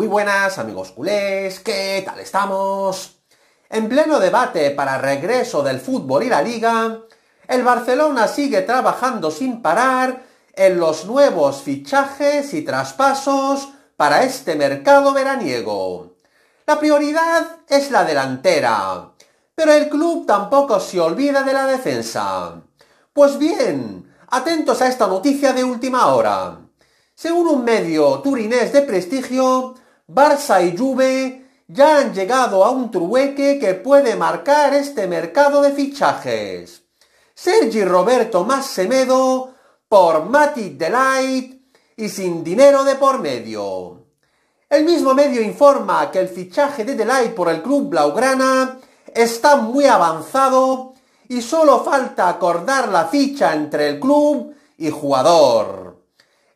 Muy buenas amigos culés, ¿qué tal estamos? En pleno debate para regreso del fútbol y la liga, el Barcelona sigue trabajando sin parar en los nuevos fichajes y traspasos para este mercado veraniego. La prioridad es la delantera, pero el club tampoco se olvida de la defensa. Pues bien, atentos a esta noticia de última hora. Según un medio turinés de prestigio, Barça y Juve ya han llegado a un trueque que puede marcar este mercado de fichajes. Sergi Roberto más Semedo por Mati Delight y sin dinero de por medio. El mismo medio informa que el fichaje de Delight por el club blaugrana está muy avanzado y solo falta acordar la ficha entre el club y jugador.